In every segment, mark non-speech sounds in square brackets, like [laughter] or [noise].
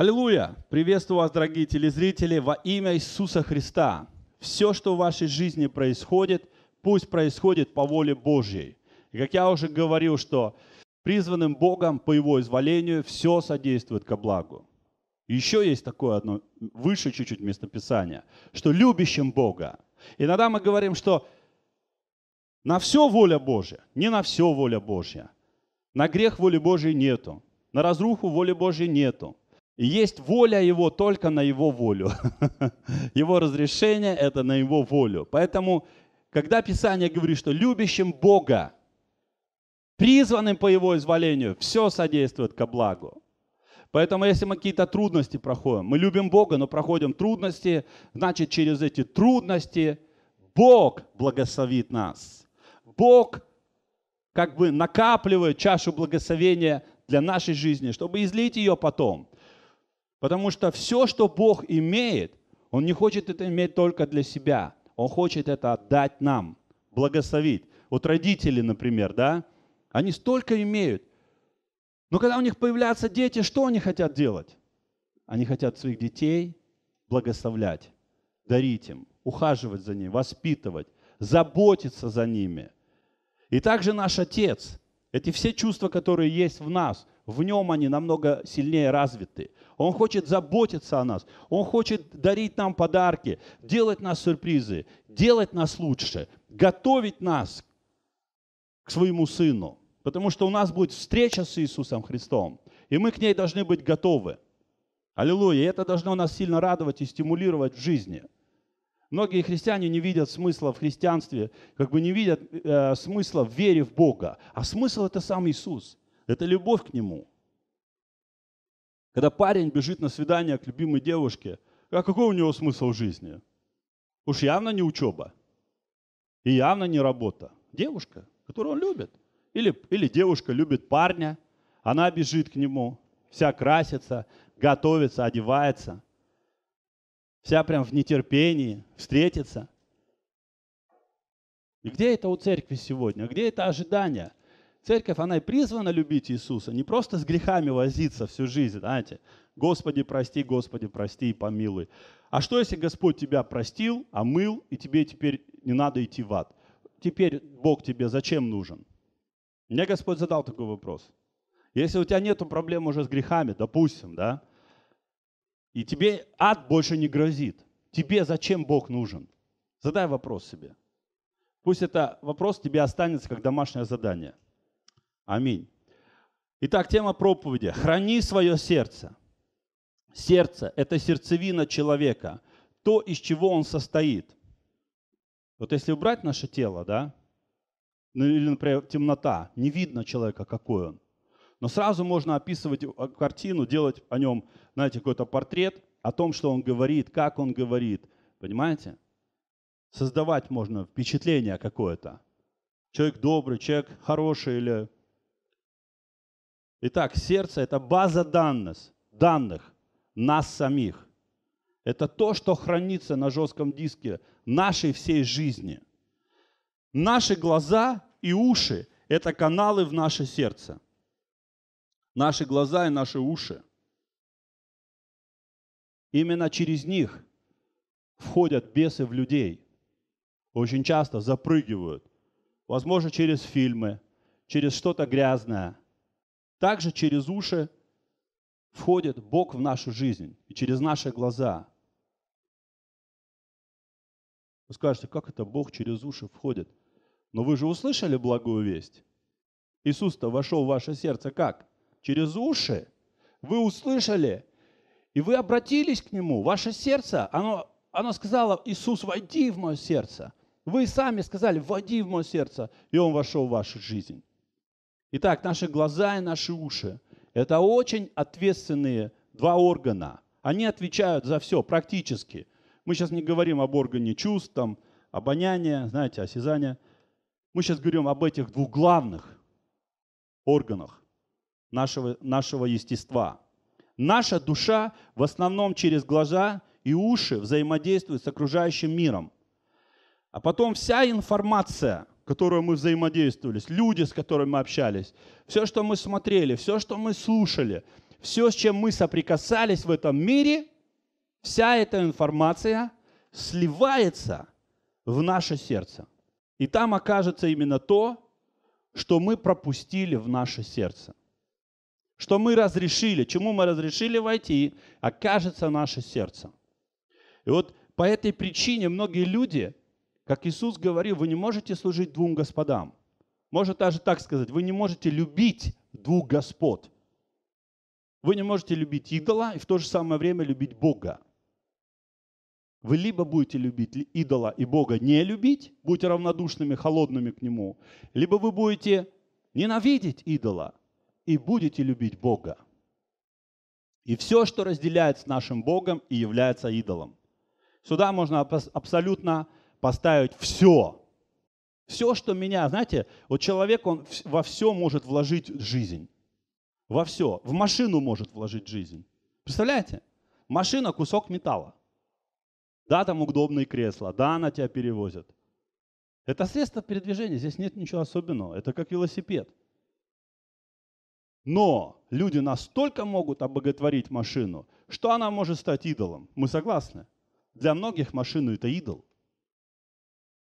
Аллилуйя! Приветствую вас, дорогие телезрители, во имя Иисуса Христа. Все, что в вашей жизни происходит, пусть происходит по воле Божьей. И как я уже говорил, что призванным Богом по Его изволению все содействует ко благу. Еще есть такое одно, выше чуть-чуть местописание, что любящим Бога. Иногда мы говорим, что на все воля Божья, не на все воля Божья. На грех воли Божьей нету, на разруху воли Божьей нету, и есть воля его только на его волю. [laughs] Его разрешение – это на его волю. Поэтому, когда Писание говорит, что любящим Бога, призванным по его изволению, все содействует ко благу. Поэтому, если мы какие-то трудности проходим, мы любим Бога, но проходим трудности, значит, через эти трудности Бог благословит нас. Бог как бы накапливает чашу благословения для нашей жизни, чтобы излить ее потом – Потому что все, что Бог имеет, Он не хочет это иметь только для себя. Он хочет это отдать нам, благословить. Вот родители, например, да, они столько имеют. Но когда у них появляются дети, что они хотят делать? Они хотят своих детей благословлять, дарить им, ухаживать за ними, воспитывать, заботиться за ними. И также наш Отец, эти все чувства, которые есть в нас – в нем они намного сильнее развиты. Он хочет заботиться о нас. Он хочет дарить нам подарки, делать нас сюрпризы, делать нас лучше, готовить нас к своему Сыну. Потому что у нас будет встреча с Иисусом Христом, и мы к ней должны быть готовы. Аллилуйя. И это должно нас сильно радовать и стимулировать в жизни. Многие христиане не видят смысла в христианстве, как бы не видят э, смысла в вере в Бога. А смысл – это сам Иисус. Это любовь к нему. Когда парень бежит на свидание к любимой девушке, а какой у него смысл жизни? Уж явно не учеба. И явно не работа. Девушка, которую он любит. Или, или девушка любит парня, она бежит к нему, вся красится, готовится, одевается. Вся прям в нетерпении встретится. И где это у церкви сегодня? Где это ожидание? Церковь, она и призвана любить Иисуса, не просто с грехами возиться всю жизнь, знаете, «Господи, прости, Господи, прости и помилуй». А что, если Господь тебя простил, омыл, и тебе теперь не надо идти в ад? Теперь Бог тебе зачем нужен? Мне Господь задал такой вопрос. Если у тебя нет проблем уже с грехами, допустим, да, и тебе ад больше не грозит, тебе зачем Бог нужен? Задай вопрос себе. Пусть это вопрос тебе останется как домашнее задание – Аминь. Итак, тема проповеди. Храни свое сердце. Сердце – это сердцевина человека, то, из чего он состоит. Вот если убрать наше тело, да, ну или, например, темнота, не видно человека, какой он. Но сразу можно описывать а, картину, делать о нем, знаете, какой-то портрет, о том, что он говорит, как он говорит. Понимаете? Создавать можно впечатление какое-то. Человек добрый, человек хороший или Итак, сердце – это база данных, данных нас самих. Это то, что хранится на жестком диске нашей всей жизни. Наши глаза и уши – это каналы в наше сердце. Наши глаза и наши уши. Именно через них входят бесы в людей. Очень часто запрыгивают. Возможно, через фильмы, через что-то грязное – также через уши входит Бог в нашу жизнь и через наши глаза. Вы скажете, как это Бог через уши входит? Но вы же услышали благую весть? Иисус-то вошел в ваше сердце как? Через уши. Вы услышали, и вы обратились к Нему. Ваше сердце, оно, оно сказало, Иисус, войди в мое сердце. Вы сами сказали, войди в мое сердце, и Он вошел в вашу жизнь. Итак, наши глаза и наши уши – это очень ответственные два органа. Они отвечают за все практически. Мы сейчас не говорим об органе чувств, там, обоняния, знаете, осязания. Мы сейчас говорим об этих двух главных органах нашего, нашего естества. Наша душа в основном через глаза и уши взаимодействует с окружающим миром. А потом вся информация – которую мы взаимодействовали, люди, с которыми мы общались, все, что мы смотрели, все, что мы слушали, все, с чем мы соприкасались в этом мире, вся эта информация сливается в наше сердце. И там окажется именно то, что мы пропустили в наше сердце. Что мы разрешили, чему мы разрешили войти, окажется наше сердце. И вот по этой причине многие люди – как Иисус говорил, вы не можете служить двум господам. Можно даже так сказать, вы не можете любить двух господ. Вы не можете любить идола и в то же самое время любить Бога. Вы либо будете любить идола и Бога не любить, будете равнодушными, холодными к нему, либо вы будете ненавидеть идола и будете любить Бога. И все, что разделяет с нашим Богом и является идолом. Сюда можно абсолютно поставить все. Все, что меня, знаете, вот человек, он во все может вложить жизнь. Во все. В машину может вложить жизнь. Представляете? Машина – кусок металла. Да, там удобные кресла, да, она тебя перевозит. Это средство передвижения, здесь нет ничего особенного. Это как велосипед. Но люди настолько могут обоготворить машину, что она может стать идолом. Мы согласны? Для многих машина – это идол.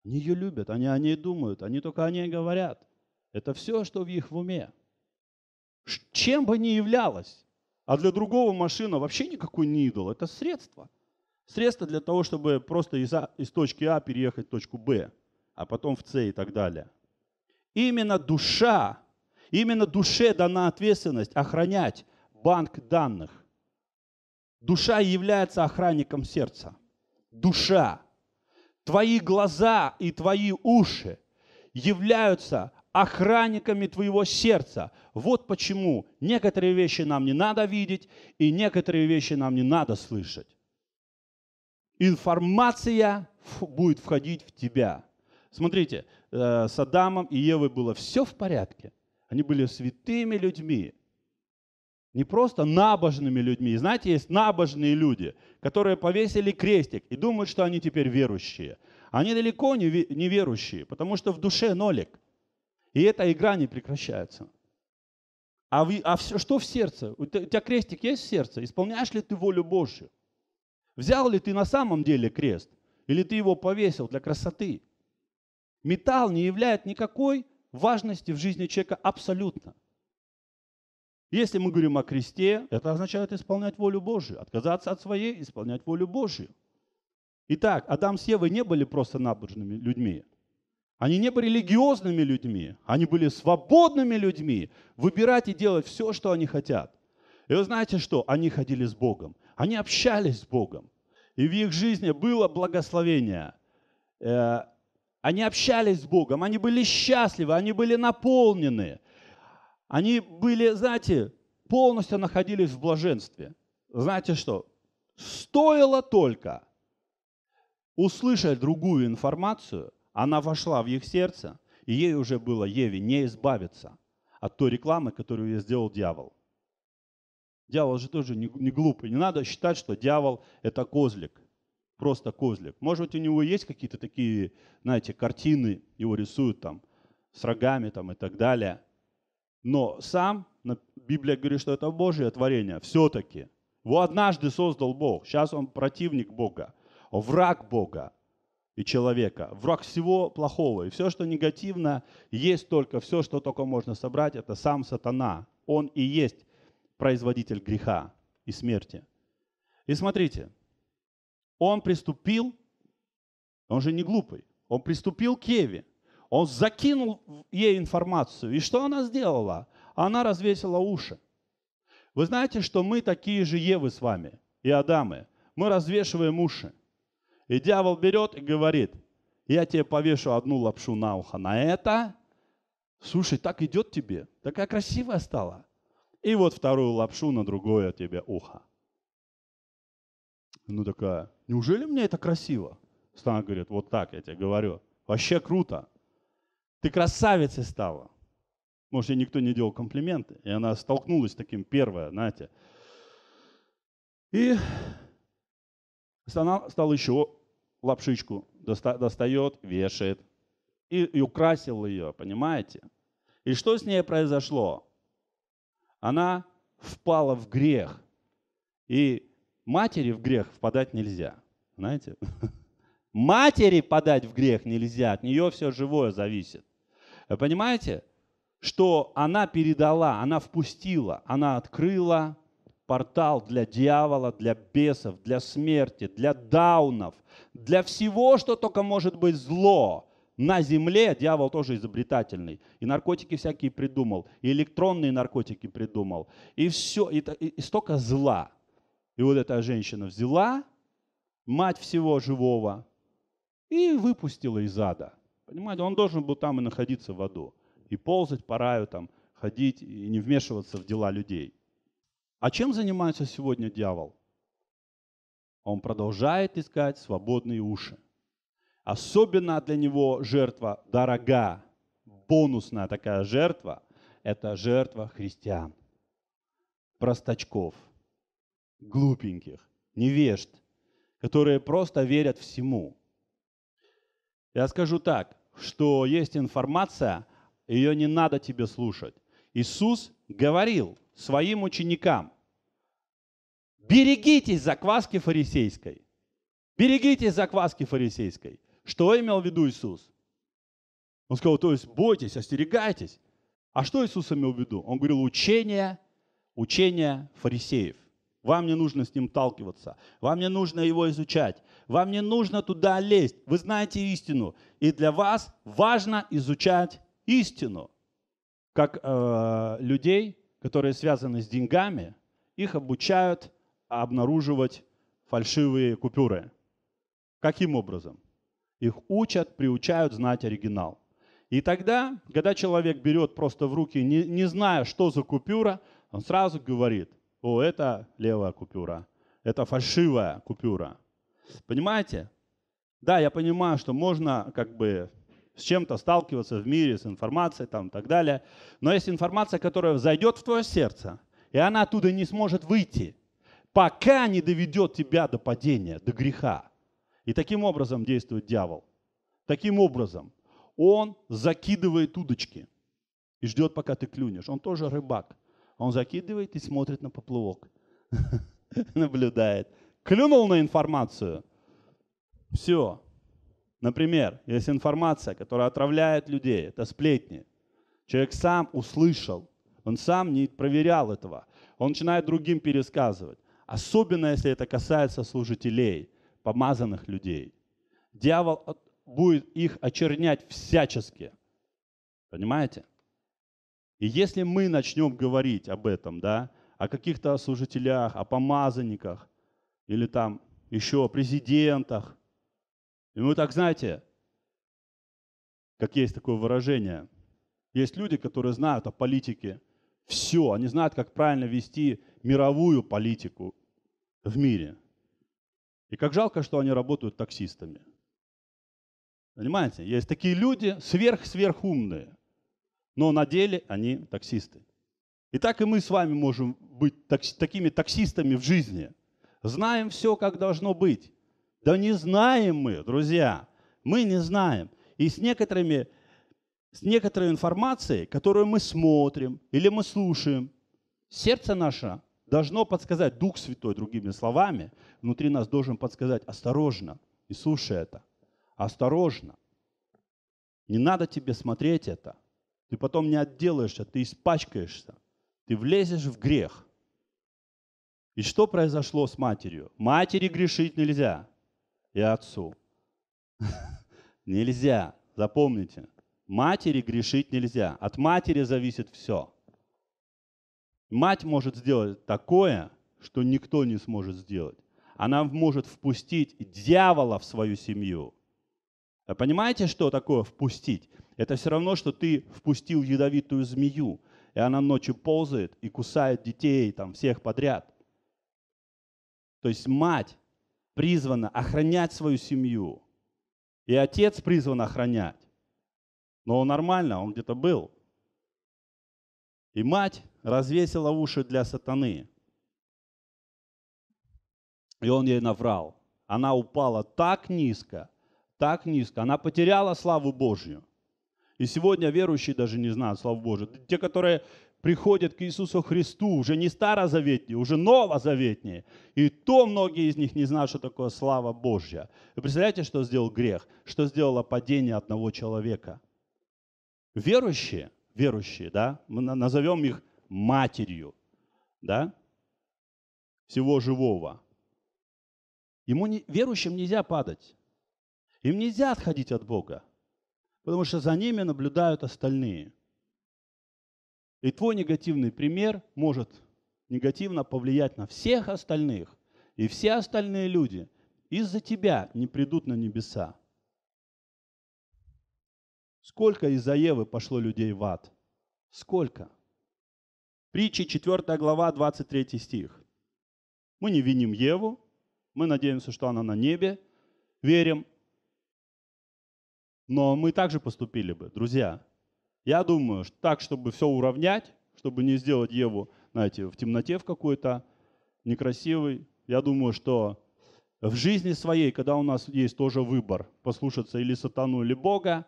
Они ее любят, они о ней думают, они только о ней говорят. Это все, что в их уме. Чем бы ни являлось, а для другого машина вообще никакой не идол, это средство. Средство для того, чтобы просто из, а, из точки А переехать в точку Б, а потом в С и так далее. Именно душа, именно душе дана ответственность охранять банк данных. Душа является охранником сердца. Душа твои глаза и твои уши являются охранниками твоего сердца. Вот почему некоторые вещи нам не надо видеть, и некоторые вещи нам не надо слышать. Информация будет входить в тебя. Смотрите, э, с Адамом и Евой было все в порядке. Они были святыми людьми не просто набожными людьми. Знаете, есть набожные люди, которые повесили крестик и думают, что они теперь верующие. Они далеко не, не верующие, потому что в душе нолик. И эта игра не прекращается. А, вы, а все, что в сердце? У тебя крестик есть в сердце? Исполняешь ли ты волю Божью? Взял ли ты на самом деле крест? Или ты его повесил для красоты? Металл не являет никакой важности в жизни человека абсолютно. Если мы говорим о кресте, это означает исполнять волю Божию, отказаться от своей, исполнять волю Божию. Итак, Адам с Евой не были просто набожными людьми. Они не были религиозными людьми, они были свободными людьми, выбирать и делать все, что они хотят. И вы знаете что? Они ходили с Богом, они общались с Богом. И в их жизни было благословение. Э, они общались с Богом, они были счастливы, они были наполнены. Они были, знаете, полностью находились в блаженстве. Знаете что? Стоило только услышать другую информацию, она вошла в их сердце, и ей уже было, Еве, не избавиться от той рекламы, которую ей сделал дьявол. Дьявол же тоже не, не глупый. Не надо считать, что дьявол – это козлик. Просто козлик. Может быть, у него есть какие-то такие, знаете, картины, его рисуют там с рогами там и так далее – но сам, Библия говорит, что это Божье творение все-таки. Его однажды создал Бог. Сейчас он противник Бога, враг Бога и человека, враг всего плохого. И все, что негативно, есть только все, что только можно собрать, это сам сатана. Он и есть производитель греха и смерти. И смотрите, он приступил, он же не глупый, он приступил к Еве – он закинул ей информацию. И что она сделала? Она развесила уши. Вы знаете, что мы такие же Евы с вами и Адамы. Мы развешиваем уши. И дьявол берет и говорит, я тебе повешу одну лапшу на ухо на это. Слушай, так идет тебе. Такая красивая стала. И вот вторую лапшу на другое тебе ухо. Ну такая, неужели мне это красиво? Стана говорит, вот так я тебе говорю. Вообще круто ты красавицей стала. Может, ну, ей никто не делал комплименты, и она столкнулась с таким первое, знаете. И она стала еще лапшичку доста достает, вешает и, и украсил ее, понимаете? И что с ней произошло? Она впала в грех, и матери в грех впадать нельзя, знаете? [laughs] Матери подать в грех нельзя, от нее все живое зависит. Вы понимаете, что она передала, она впустила, она открыла портал для дьявола, для бесов, для смерти, для даунов, для всего, что только может быть зло. На земле дьявол тоже изобретательный. И наркотики всякие придумал, и электронные наркотики придумал, и все, и, и, и столько зла. И вот эта женщина взяла, мать всего живого, и выпустила из ада. Понимаете, он должен был там и находиться в аду, и ползать по раю, там, ходить и не вмешиваться в дела людей. А чем занимается сегодня дьявол? Он продолжает искать свободные уши. Особенно для него жертва дорога, бонусная такая жертва – это жертва христиан, простачков, глупеньких, невежд, которые просто верят всему – я скажу так, что есть информация, ее не надо тебе слушать. Иисус говорил своим ученикам, берегитесь закваски фарисейской. Берегитесь закваски фарисейской. Что имел в виду Иисус? Он сказал, то есть бойтесь, остерегайтесь. А что Иисус имел в виду? Он говорил, учение, учение фарисеев. Вам не нужно с ним сталкиваться. Вам не нужно его изучать. Вам не нужно туда лезть. Вы знаете истину. И для вас важно изучать истину. Как э, людей, которые связаны с деньгами, их обучают обнаруживать фальшивые купюры. Каким образом? Их учат, приучают знать оригинал. И тогда, когда человек берет просто в руки, не, не зная, что за купюра, он сразу говорит – о, это левая купюра. Это фальшивая купюра. Понимаете? Да, я понимаю, что можно как бы с чем-то сталкиваться в мире, с информацией там и так далее. Но есть информация, которая зайдет в твое сердце, и она оттуда не сможет выйти, пока не доведет тебя до падения, до греха. И таким образом действует дьявол. Таким образом, он закидывает удочки и ждет, пока ты клюнешь. Он тоже рыбак. А он закидывает и смотрит на поплавок. [laughs] Наблюдает. Клюнул на информацию. Все. Например, есть информация, которая отравляет людей. Это сплетни. Человек сам услышал. Он сам не проверял этого. Он начинает другим пересказывать. Особенно, если это касается служителей, помазанных людей. Дьявол будет их очернять всячески. Понимаете? И если мы начнем говорить об этом, да, о каких-то служителях, о помазанниках или там еще о президентах, и мы так, знаете, как есть такое выражение, есть люди, которые знают о политике все, они знают, как правильно вести мировую политику в мире. И как жалко, что они работают таксистами. Понимаете, есть такие люди сверх-сверхумные, но на деле они таксисты. И так и мы с вами можем быть такс такими таксистами в жизни. Знаем все, как должно быть. Да не знаем мы, друзья. Мы не знаем. И с некоторыми с некоторой информацией, которую мы смотрим или мы слушаем, сердце наше должно подсказать, Дух Святой, другими словами, внутри нас должен подсказать, осторожно, и слушай это, осторожно, не надо тебе смотреть это, ты потом не отделаешься, ты испачкаешься, ты влезешь в грех. И что произошло с матерью? Матери грешить нельзя. И отцу. [laughs] Нельзя. Запомните. Матери грешить нельзя. От матери зависит все. Мать может сделать такое, что никто не сможет сделать. Она может впустить дьявола в свою семью. А понимаете, что такое впустить? Это все равно, что ты впустил ядовитую змею, и она ночью ползает и кусает детей, там, всех подряд. То есть мать призвана охранять свою семью, и отец призван охранять. Но он нормально, он где-то был. И мать развесила уши для сатаны. И он ей наврал. Она упала так низко, так низко. Она потеряла славу Божью. И сегодня верующие даже не знают славу Божью. Те, которые приходят к Иисусу Христу, уже не старозаветние, уже новозаветние. И то многие из них не знают, что такое слава Божья. Вы представляете, что сделал грех? Что сделало падение одного человека? Верующие, верующие, да, мы назовем их матерью, да, всего живого. Ему не, верующим нельзя падать. Им нельзя отходить от Бога, потому что за ними наблюдают остальные. И твой негативный пример может негативно повлиять на всех остальных. И все остальные люди из-за тебя не придут на небеса. Сколько из-за Евы пошло людей в ад? Сколько? Притчи 4 глава, 23 стих. Мы не виним Еву, мы надеемся, что она на небе, верим, но мы также поступили бы, друзья. Я думаю, что так, чтобы все уравнять, чтобы не сделать Еву, знаете, в темноте в какой-то, некрасивый. Я думаю, что в жизни своей, когда у нас есть тоже выбор, послушаться или сатану, или Бога,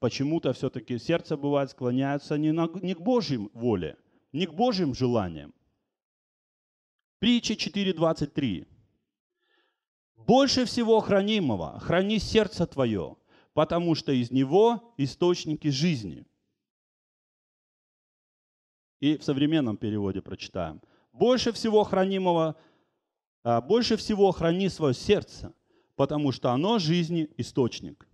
почему-то все-таки сердце бывает склоняется не, на, не к Божьим воле, не к Божьим желаниям. Притча 4.23. «Больше всего хранимого храни сердце твое, потому что из него источники жизни. И в современном переводе прочитаем. Больше всего хранимого, а, больше всего храни свое сердце, потому что оно жизни источник.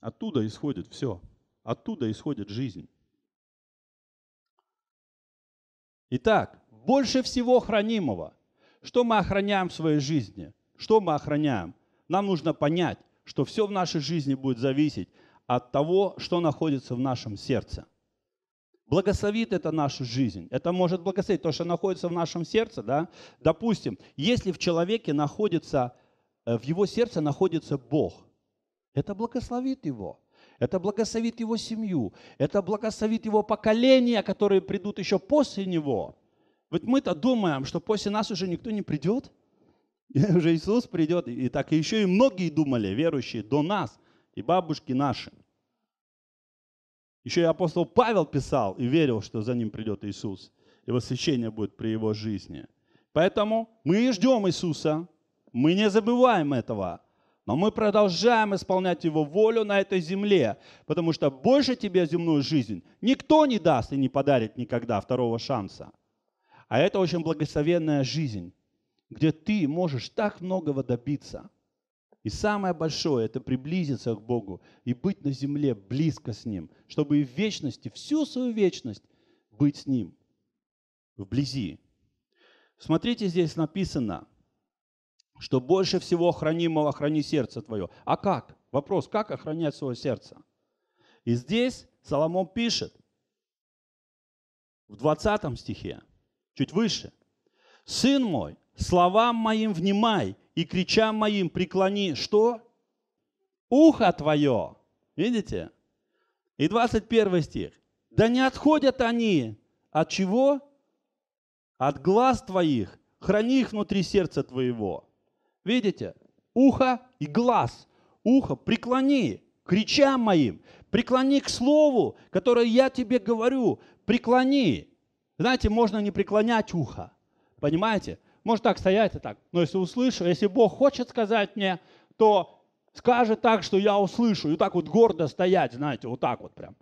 Оттуда исходит все. Оттуда исходит жизнь. Итак, больше всего хранимого. Что мы охраняем в своей жизни? Что мы охраняем? Нам нужно понять, что все в нашей жизни будет зависеть от того, что находится в нашем сердце. Благословит это нашу жизнь. Это может благословить то, что находится в нашем сердце. Да? Допустим, если в человеке находится, э, в его сердце находится Бог, это благословит его. Это благословит его семью. Это благословит его поколения, которые придут еще после него. Ведь мы-то думаем, что после нас уже никто не придет – [laughs] И уже Иисус придет, и так еще и многие думали, верующие до нас, и бабушки наши. Еще и апостол Павел писал и верил, что за ним придет Иисус, и восхищение будет при его жизни. Поэтому мы ждем Иисуса, мы не забываем этого, но мы продолжаем исполнять Его волю на этой земле, потому что больше тебе земную жизнь никто не даст и не подарит никогда второго шанса. А это очень благословенная жизнь, где ты можешь так многого добиться. И самое большое – это приблизиться к Богу и быть на земле близко с Ним, чтобы и в вечности, всю свою вечность быть с Ним, вблизи. Смотрите, здесь написано, что больше всего хранимого храни сердце твое. А как? Вопрос, как охранять свое сердце? И здесь Соломон пишет в 20 стихе, чуть выше, «Сын мой, словам моим внимай и кричам моим преклони, что? Ухо твое. Видите? И 21 стих. Да не отходят они от чего? От глаз твоих. Храни их внутри сердца твоего. Видите? Ухо и глаз. Ухо преклони к речам моим. Преклони к слову, которое я тебе говорю. Преклони. Знаете, можно не преклонять ухо. Понимаете? Может так стоять и так. Но если услышу, если Бог хочет сказать мне, то скажет так, что я услышу. И так вот гордо стоять, знаете, вот так вот прям.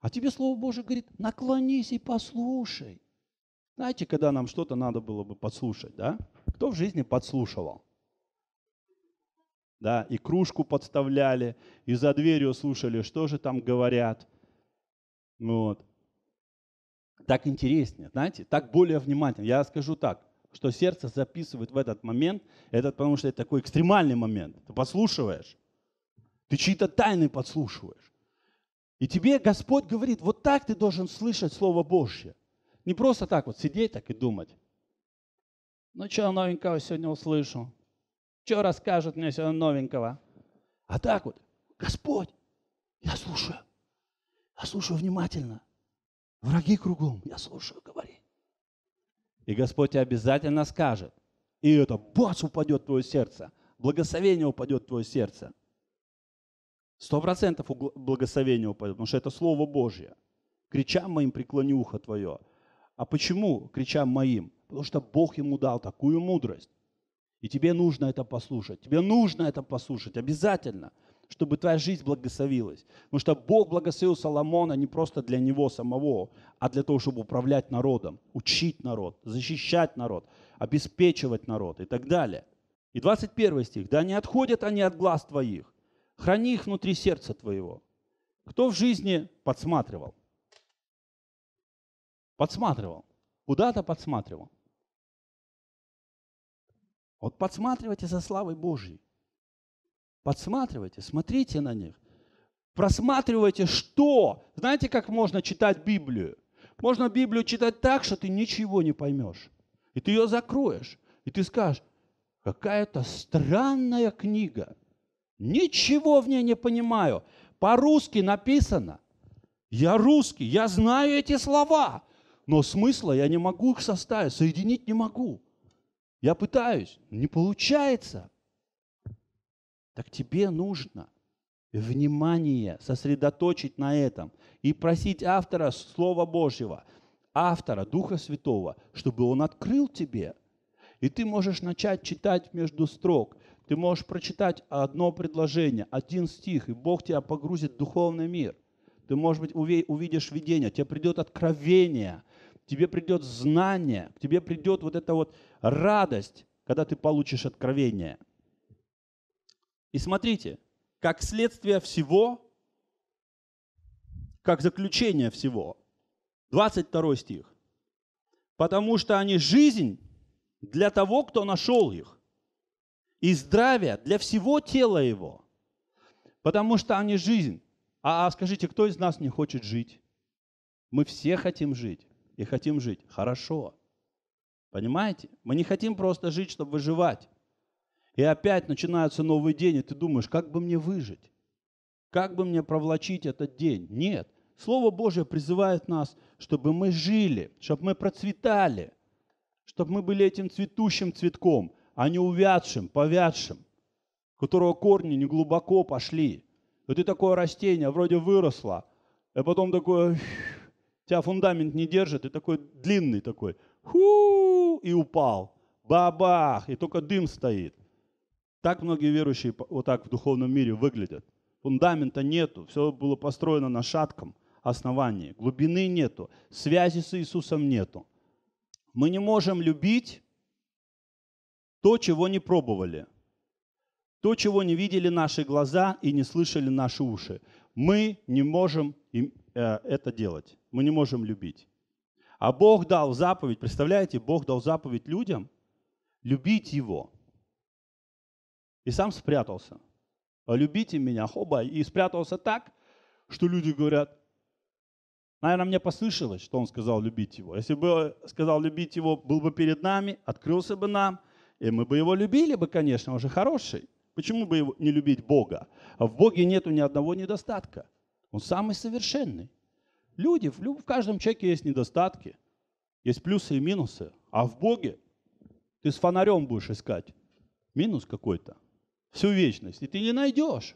А тебе Слово Божие говорит, наклонись и послушай. Знаете, когда нам что-то надо было бы подслушать, да? Кто в жизни подслушивал? Да, и кружку подставляли, и за дверью слушали, что же там говорят. Вот. Так интереснее, знаете, так более внимательно. Я скажу так, что сердце записывает в этот момент, это потому что это такой экстремальный момент. Ты подслушиваешь, ты чьи-то тайны подслушиваешь. И тебе Господь говорит, вот так ты должен слышать Слово Божье. Не просто так вот сидеть так и думать. Ну, что новенького сегодня услышу? Что расскажет мне сегодня новенького? А так вот, Господь, я слушаю. Я слушаю внимательно. Враги кругом, я слушаю, говорю. И Господь обязательно скажет. И это бац упадет в твое сердце. Благословение упадет в твое сердце. Сто процентов благословение упадет, потому что это Слово Божье. Кричам моим преклони ухо твое. А почему кричам моим? Потому что Бог ему дал такую мудрость. И тебе нужно это послушать. Тебе нужно это послушать обязательно чтобы твоя жизнь благословилась. Потому что Бог благословил Соломона не просто для него самого, а для того, чтобы управлять народом, учить народ, защищать народ, обеспечивать народ и так далее. И 21 стих. «Да не отходят они от глаз твоих, храни их внутри сердца твоего». Кто в жизни подсматривал? Подсматривал. Куда-то подсматривал. Вот подсматривайте за славой Божьей. Подсматривайте, смотрите на них. Просматривайте, что. Знаете, как можно читать Библию? Можно Библию читать так, что ты ничего не поймешь. И ты ее закроешь. И ты скажешь, какая-то странная книга. Ничего в ней не понимаю. По-русски написано. Я русский, я знаю эти слова, но смысла я не могу их составить, соединить не могу. Я пытаюсь, не получается. Так тебе нужно внимание сосредоточить на этом и просить автора Слова Божьего, автора Духа Святого, чтобы он открыл тебе. И ты можешь начать читать между строк. Ты можешь прочитать одно предложение, один стих, и Бог тебя погрузит в духовный мир. Ты, может быть, увидишь видение, тебе придет откровение, тебе придет знание, к тебе придет вот эта вот радость, когда ты получишь откровение – и смотрите, как следствие всего, как заключение всего. 22 стих. Потому что они жизнь для того, кто нашел их, и здравие для всего тела его. Потому что они жизнь. А, а скажите, кто из нас не хочет жить? Мы все хотим жить и хотим жить хорошо. Понимаете? Мы не хотим просто жить, чтобы выживать. И опять начинается новый день, и ты думаешь, как бы мне выжить? Как бы мне провлачить этот день? Нет. Слово Божье призывает нас, чтобы мы жили, чтобы мы процветали, чтобы мы были этим цветущим цветком, а не увядшим, повядшим, которого корни не глубоко пошли. Вот ты такое растение, вроде выросло, а потом такое, [sniffs] тебя фундамент не держит, и такой длинный такой, ху, и упал, бабах, и только дым стоит. Так многие верующие вот так в духовном мире выглядят. Фундамента нету, все было построено на шатком основании. Глубины нету, связи с Иисусом нету. Мы не можем любить то, чего не пробовали, то, чего не видели наши глаза и не слышали наши уши. Мы не можем э, это делать, мы не можем любить. А Бог дал заповедь, представляете, Бог дал заповедь людям любить Его – и сам спрятался. Полюбите меня, хоба. И спрятался так, что люди говорят, наверное, мне послышалось, что он сказал любить его. Если бы сказал любить его, был бы перед нами, открылся бы нам, и мы бы его любили бы, конечно, он же хороший. Почему бы не любить Бога? А в Боге нету ни одного недостатка. Он самый совершенный. Люди, в каждом человеке есть недостатки, есть плюсы и минусы. А в Боге ты с фонарем будешь искать минус какой-то всю вечность. И ты не найдешь.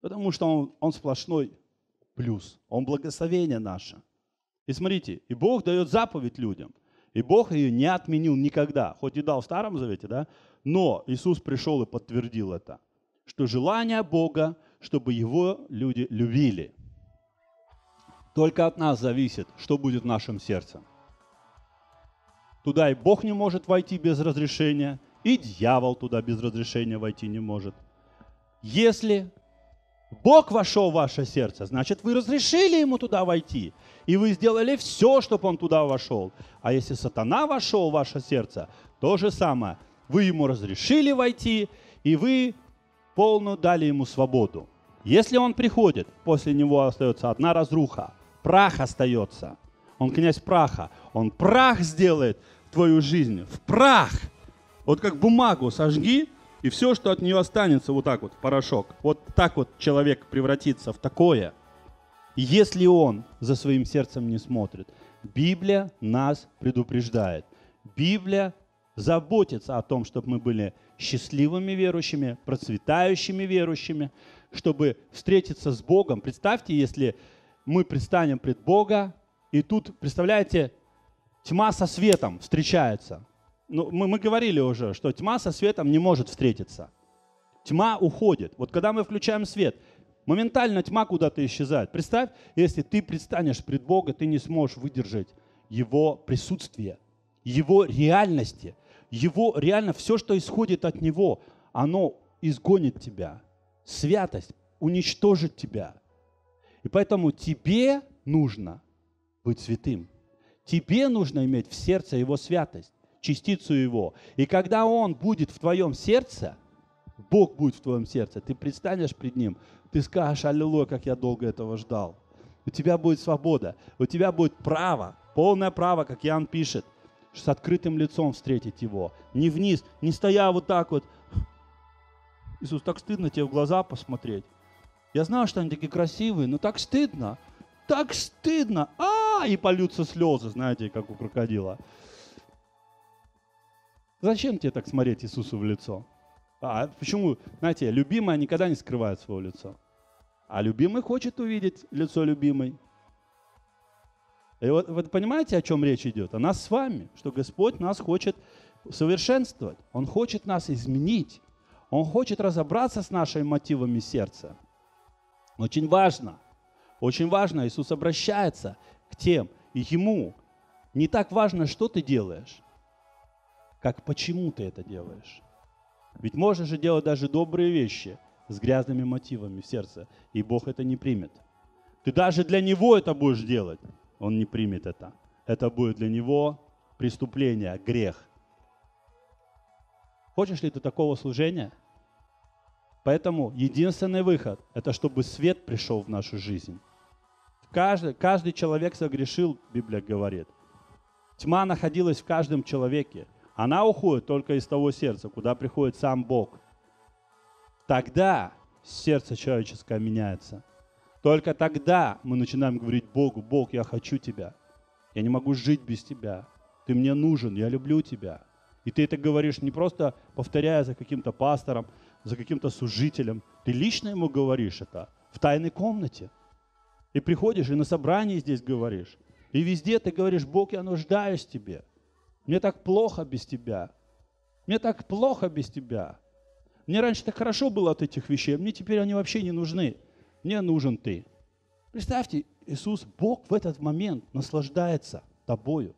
Потому что он, он сплошной плюс. Он благословение наше. И смотрите, и Бог дает заповедь людям. И Бог ее не отменил никогда. Хоть и дал в Старом Завете, да? Но Иисус пришел и подтвердил это. Что желание Бога, чтобы его люди любили. Только от нас зависит, что будет в нашем сердце. Туда и Бог не может войти без разрешения – и дьявол туда без разрешения войти не может. Если Бог вошел в ваше сердце, значит, вы разрешили ему туда войти, и вы сделали все, чтобы он туда вошел. А если сатана вошел в ваше сердце, то же самое. Вы ему разрешили войти, и вы полную дали ему свободу. Если он приходит, после него остается одна разруха, прах остается. Он князь праха, он прах сделает твою жизнь, в прах – вот как бумагу сожги, и все, что от нее останется, вот так вот, порошок. Вот так вот человек превратится в такое, если он за своим сердцем не смотрит. Библия нас предупреждает. Библия заботится о том, чтобы мы были счастливыми верующими, процветающими верующими, чтобы встретиться с Богом. Представьте, если мы предстанем пред Бога, и тут, представляете, тьма со светом встречается ну, мы, мы говорили уже, что тьма со светом не может встретиться. Тьма уходит. Вот когда мы включаем свет, моментально тьма куда-то исчезает. Представь, если ты предстанешь пред Бога, ты не сможешь выдержать Его присутствие, Его реальности, Его реально все, что исходит от Него, оно изгонит тебя. Святость уничтожит тебя. И поэтому тебе нужно быть святым. Тебе нужно иметь в сердце Его святость частицу Его. И когда Он будет в твоем сердце, Бог будет в твоем сердце, ты предстанешь пред Ним, ты скажешь, аллилуйя, как я долго этого ждал. У тебя будет свобода, у тебя будет право, полное право, как Иоанн пишет, с открытым лицом встретить Его. Не вниз, не стоя вот так вот. Иисус, так стыдно тебе в глаза посмотреть. Я знаю, что они такие красивые, но так стыдно. Так стыдно. А, -а и полются слезы, знаете, как у крокодила. Зачем тебе так смотреть Иисусу в лицо? А, а почему, знаете, любимая никогда не скрывает своего лица. А любимый хочет увидеть лицо любимой. И вот вы понимаете, о чем речь идет? О нас с вами, что Господь нас хочет совершенствовать. Он хочет нас изменить. Он хочет разобраться с нашими мотивами сердца. Очень важно. Очень важно. Иисус обращается к тем Ему. Не так важно, что ты делаешь как почему ты это делаешь. Ведь можно же делать даже добрые вещи с грязными мотивами в сердце, и Бог это не примет. Ты даже для Него это будешь делать, Он не примет это. Это будет для Него преступление, грех. Хочешь ли ты такого служения? Поэтому единственный выход – это чтобы свет пришел в нашу жизнь. Каждый, каждый человек согрешил, Библия говорит. Тьма находилась в каждом человеке – она уходит только из того сердца, куда приходит сам Бог. Тогда сердце человеческое меняется. Только тогда мы начинаем говорить Богу, Бог, я хочу тебя. Я не могу жить без тебя. Ты мне нужен, я люблю тебя. И ты это говоришь не просто повторяя за каким-то пастором, за каким-то служителем. Ты лично ему говоришь это в тайной комнате. И приходишь, и на собрании здесь говоришь. И везде ты говоришь, Бог, я нуждаюсь в тебе. Мне так плохо без тебя. Мне так плохо без тебя. Мне раньше так хорошо было от этих вещей, а мне теперь они вообще не нужны. Мне нужен ты. Представьте, Иисус, Бог в этот момент наслаждается тобою.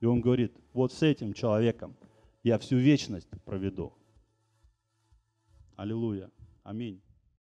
И Он говорит, вот с этим человеком я всю вечность проведу. Аллилуйя. Аминь.